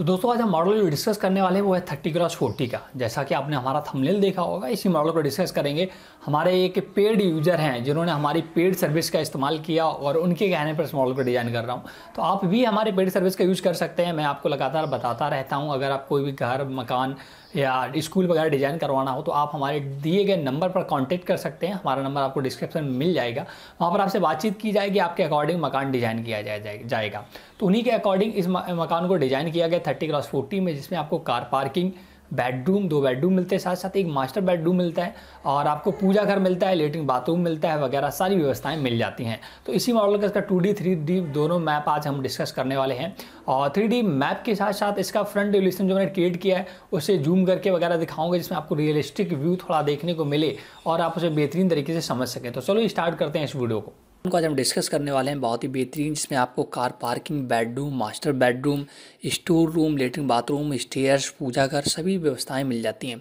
तो दोस्तों आज हम मॉडल जो डिस्कस करने वाले हैं वो है थर्टी क्रॉस फोर्टी का जैसा कि आपने हमारा थंबनेल देखा होगा इसी मॉडल को डिस्कस करेंगे हमारे एक पेड यूजर हैं जिन्होंने हमारी पेड सर्विस का इस्तेमाल किया और उनके कहने पर इस मॉडल को डिज़ाइन कर रहा हूँ तो आप भी हमारे पेड सर्विस का यूज़ कर सकते हैं मैं आपको लगातार बताता रहता हूँ अगर आप कोई भी घर मकान या स्कूल वगैरह डिज़ाइन करवाना हो तो आप हमारे दिए गए नंबर पर कांटेक्ट कर सकते हैं हमारा नंबर आपको डिस्क्रिप्शन में मिल जाएगा वहाँ पर आपसे बातचीत की जाएगी आपके अकॉर्डिंग मकान डिज़ाइन किया जाए जाएगा तो उन्हीं के अकॉर्डिंग इस मकान को डिज़ाइन किया गया थर्टी क्रॉस फोर्टी में जिसमें आपको कार पार्किंग बेडरूम दो बेडरूम मिलते हैं साथ साथ एक मास्टर बेडरूम मिलता है और आपको पूजा घर मिलता है लेटरिन बाथरूम मिलता है वगैरह सारी व्यवस्थाएं मिल जाती हैं तो इसी मॉडल का इसका टू डी थ्री डी दोनों मैप आज हम डिस्कस करने वाले हैं और थ्री डी मैप के साथ साथ इसका फ्रंट रिलेशन जो मैंने क्रिएट किया है उसे जूम करके वगैरह दिखाऊंगा जिसमें आपको रियलिस्टिक व्यू थोड़ा देखने को मिले और आप उसे बेहतरीन तरीके से समझ सकें तो चलो स्टार्ट करते हैं इस वीडियो को उनको आज हम डिस्कस करने वाले हैं बहुत ही बेहतरीन जिसमें आपको car parking bedroom master bedroom store room latrine bathroom stairs पूजा घर सभी व्यवस्थाएं मिल जाती हैं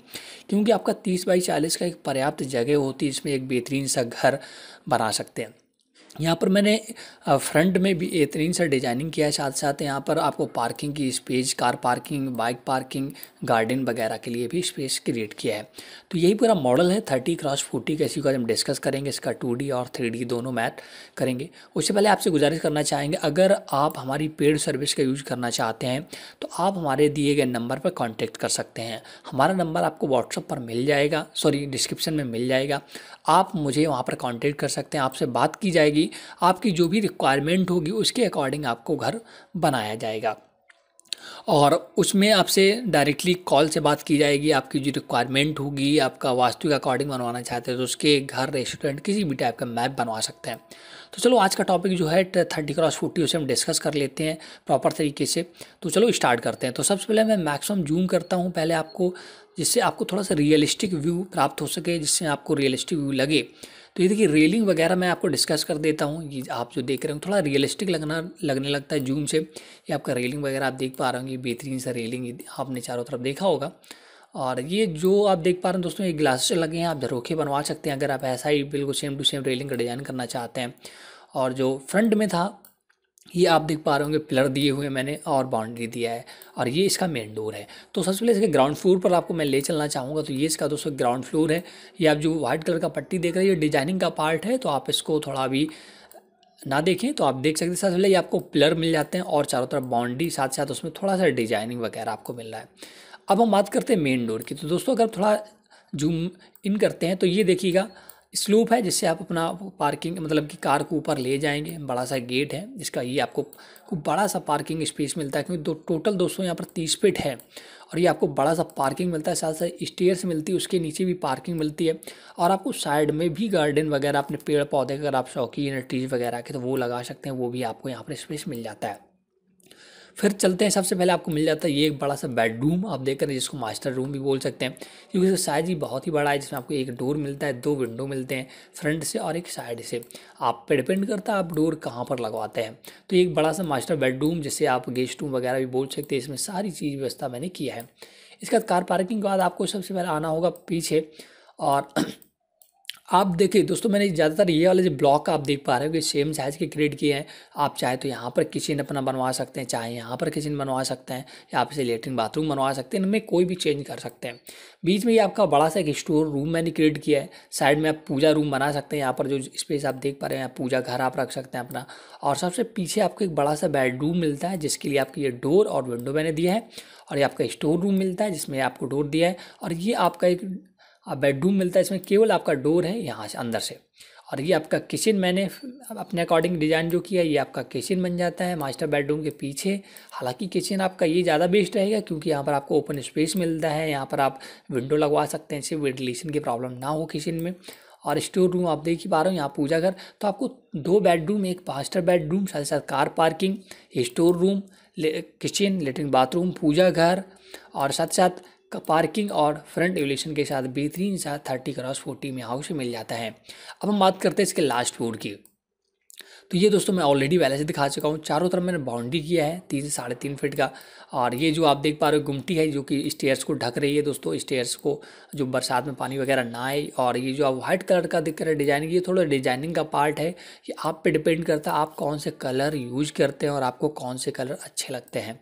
क्योंकि आपका तीस बाई चालीस का एक पर्याप्त जगह होती है जिसमें एक बेहतरीन सा घर बना सकते हैं यहाँ पर मैंने फ्रंट में भी बेहतरीन सा डिजाइनिंग किया है साथ साथ यहाँ पर आपको पार्किंग की space car parking bike parking garden वगैरह के लिए भी स्पेस क्रिएट किया है तो यही पूरा मॉडल है थर्टी क्रॉस फोर्टी का इसी को हम डिस्कस करेंगे इसका टू और थ्री दोनों मैथ करेंगे उससे पहले आपसे गुजारिश करना चाहेंगे अगर आप हमारी पेड सर्विस का यूज़ करना चाहते हैं तो आप हमारे दिए गए नंबर पर कॉन्टेक्ट कर सकते हैं हमारा नंबर आपको व्हाट्सअप पर मिल जाएगा सॉरी डिस्क्रिप्शन में मिल जाएगा आप मुझे वहाँ पर कॉन्टेक्ट कर सकते हैं आपसे बात की जाएगी जाएगी आपकी जो भी रिक्वायरमेंट होगी उसके अकॉर्डिंग आपको घर बनाया जाएगा और उसमें आपसे डायरेक्टली कॉल से बात की जाएगी आपकी जो रिक्वायरमेंट होगी आपका वास्तु के अकॉर्डिंग बनवाना चाहते हैं तो उसके घर रेस्टोरेंट किसी भी टाइप का मैप बनवा सकते हैं तो चलो आज का टॉपिक जो है थर्टी क्रॉस फोर्टी उसे हम डिस्कस कर लेते हैं प्रॉपर तरीके से तो चलो स्टार्ट करते हैं तो सबसे पहले मैं मैक्सिमम जूम करता हूँ पहले आपको जिससे आपको थोड़ा सा रियलिस्टिक व्यू प्राप्त हो सके जिससे आपको रियलिस्टिक व्यू लगे तो ये देखिए रेलिंग वगैरह मैं आपको डिस्कस कर देता हूँ ये आप जो देख रहे हो थोड़ा रियलिस्टिक लगना लगने लगता है जूम से ये आपका रेलिंग वगैरह आप देख पा रहे होंगे बेहतरीन सा रेलिंग आपने चारों तरफ देखा होगा और ये जो आप देख पा रहे हैं दोस्तों ये ग्लासेस लगे हैं आप झरोखे बनवा सकते हैं अगर आप ऐसा ही बिल्कुल सेम टू सेम रेलिंग का डिज़ाइन करना चाहते हैं और जो फ्रंट में था ये आप देख पा रहे होंगे पिलर दिए हुए मैंने और बाउंड्री दिया है और ये इसका मेन डोर है तो सबसे पहले इसके ग्राउंड फ्लोर पर आपको मैं ले चलना चाहूँगा तो ये इसका दोस्तों ग्राउंड फ्लोर है ये आप जो व्हाइट कलर का पट्टी देख रहे हैं ये डिजाइनिंग का पार्ट है तो आप इसको थोड़ा भी ना देखें तो आप देख सकते हैं सबसे पहले ये आपको पिलर मिल जाते हैं और चारों तरफ बाउंड्री साथ साथ उसमें थोड़ा सा डिजाइनिंग वगैरह आपको मिल रहा है अब हम बात करते हैं मेन डोर की तो दोस्तों अगर थोड़ा जूम इन करते हैं तो ये देखिएगा स्लूप है जिससे आप अपना पार्किंग मतलब कि कार को ऊपर ले जाएंगे बड़ा सा गेट है जिसका ये आपको बड़ा सा पार्किंग स्पेस मिलता है क्योंकि दो टोटल दोस्तों यहाँ पर तीस फिट है और ये आपको बड़ा सा पार्किंग मिलता है साथ साथ स्टेयर्स मिलती है उसके नीचे भी पार्किंग मिलती है और आपको साइड में भी गार्डन वगैरह अपने पेड़ पौधे अगर आप शौकीन ट्रीज वगैरह के तो वो लगा सकते हैं वो भी आपको यहाँ पर स्पेस मिल जाता है फिर चलते हैं सबसे पहले आपको मिल जाता है ये एक बड़ा सा बेडरूम आप देख रहे हैं जिसको मास्टर रूम भी बोल सकते हैं क्योंकि इसका साइज ही बहुत ही बड़ा है जिसमें आपको एक डोर मिलता है दो विंडो मिलते हैं फ्रंट से और एक साइड से आप पे डिपेंड करता है आप डोर कहाँ पर लगवाते हैं तो एक बड़ा सा मास्टर बेडरूम जिसे आप गेस्ट रूम वगैरह भी बोल सकते हैं इसमें सारी चीज़ व्यवस्था मैंने किया है इसके बाद कार पार्किंग के बाद आपको सबसे पहले आना होगा पीछे और आप देखिए दोस्तों मैंने ज़्यादातर ये वाले जो ब्लॉक आप देख पा रहे हो कि सेम साइज़ के क्रिएट किए हैं आप चाहे तो यहाँ पर किचन अपना बनवा सकते हैं चाहे यहाँ पर किचन बनवा सकते हैं या आप इसे लेटरिन बाथरूम बनवा सकते हैं इनमें कोई भी चेंज कर सकते हैं बीच में ये आपका बड़ा सा एक स्टोर रूम मैंने क्रिएट किया है साइड में आप पूजा रूम बना सकते हैं यहाँ पर जो स्पेस आप देख पा रहे हैं यहाँ पूजा घर आप रख सकते हैं अपना और सबसे पीछे आपको एक बड़ा सा बेडरूम मिलता है जिसके लिए आपके ये डोर और विंडो मैंने दिया है और ये आपका स्टोर रूम मिलता है जिसमें आपको डोर दिया है और ये आपका एक और बेडरूम मिलता है इसमें केवल आपका डोर है यहाँ से अंदर से और ये आपका किचन मैंने अपने अकॉर्डिंग डिज़ाइन जो किया ये आपका किचन बन जाता है मास्टर बेडरूम के पीछे हालांकि किचन आपका ये ज़्यादा बेस्ट रहेगा क्योंकि यहाँ पर आपको ओपन स्पेस मिलता है यहाँ पर आप विंडो लगवा सकते हैं इससे वेंटिलेशन की प्रॉब्लम ना हो किचन में और स्टोर रूम आप देख ही पा रहे हो यहाँ पूजा घर तो आपको दो बेडरूम एक मास्टर बेडरूम साथ साथ कार पार्किंग स्टोर रूम ले, किचन लेटरिन बाथरूम पूजा घर और साथ साथ का पार्किंग और फ्रंट एवलेशन के साथ बेहतरीन साथ थर्टी क्रॉस फोर्टी में हाउस मिल जाता है अब हम बात करते हैं इसके लास्ट बोर्ड की तो ये दोस्तों मैं ऑलरेडी पहले से दिखा चुका हूँ चारों तरफ मैंने बाउंड्री किया है तीन से साढ़े तीन फिट का और ये जो आप देख पा रहे हो गुमटी है जो कि स्टेयर्स को ढक रही है दोस्तों स्टेयर्स को जो बरसात में पानी वगैरह ना आए और ये जो आप व्हाइट कलर का दिख रहे हैं डिजाइनिंग ये थोड़ा डिजाइनिंग का पार्ट है ये आप पे डिपेंड करता है आप कौन से कलर यूज करते हैं और आपको कौन से कलर अच्छे लगते हैं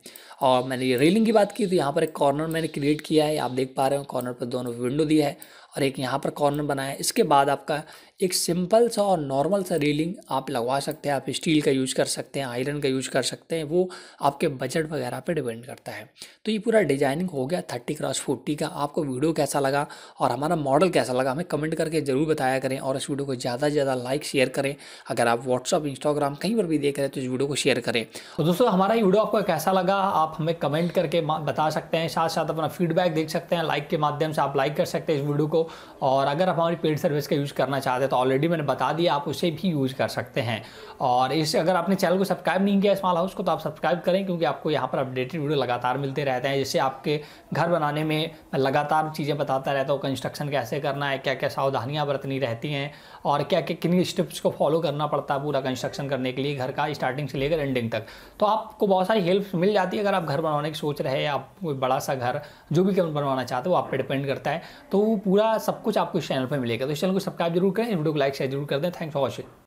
और मैंने ये रेलिंग की बात की तो यहाँ पर एक कॉर्नर मैंने क्रिएट किया है आप देख पा रहे हो कॉर्नर पर दोनों विंडो दिया है और एक यहाँ पर कॉर्नर बनाया इसके बाद आपका एक सिंपल सा और नॉर्मल सा रेलिंग आप लगवा सकते हैं आप स्टील का यूज कर सकते हैं आयरन का यूज कर सकते हैं वो आपके बजट वगैरह पर डिपेंड करता है तो ये पूरा डिजाइनिंग हो गया थर्टी क्रॉस फोर्टी का आपको वीडियो कैसा लगा और हमारा मॉडल कैसा लगा हमें कमेंट करके ज़रूर बताया करें और इस वीडियो को ज़्यादा से ज़्यादा लाइक शेयर करें अगर आप व्हाट्सअप इंस्टाग्राम कहीं पर भी देख रहे हैं तो इस वीडियो को शेयर करें तो दोस्तों हमारा ये वीडियो आपको कैसा लगा आप हमें कमेंट करके बता सकते हैं साथ साथ अपना फीडबैक देख सकते हैं लाइक के माध्यम से आप लाइक कर सकते हैं इस वीडियो को को और अगर आप हमारी पेड सर्विस का यूज़ करना चाहते हैं तो ऑलरेडी मैंने बता दिया आप उसे भी यूज़ कर सकते हैं और इस अगर आपने चैनल को सब्सक्राइब नहीं किया स्मॉल हाउस को तो आप सब्सक्राइब करें क्योंकि आपको यहाँ पर अपडेटेड वीडियो लगातार मिलते रहते हैं जिससे आपके घर बनाने में लगातार चीज़ें बताता रहता हूँ कंस्ट्रक्शन कैसे करना है क्या क्या सावधानियाँ बरतनी रहती हैं और क्या क्या किन स्टेप्स को फॉलो करना पड़ता है पूरा कंस्ट्रक्शन करने के लिए घर का स्टार्टिंग से लेकर एंडिंग तक तो आपको बहुत सारी हेल्प मिल जाती है अगर आप घर बनवाने की सोच रहे हैं आप कोई बड़ा सा घर जो भी बनवाना चाहते हो आप पर डिपेंड करता है तो पूरा पूरा सब कुछ आपको इस चैनल पर मिलेगा तो इस चैनल को सब्सक्राइब जरूर करें वीडियो को लाइक शेयर जरूर कर दें थैंक्स फॉर वॉचिंग